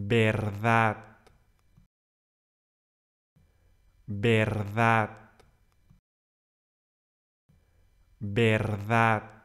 verdad, verdad, verdad.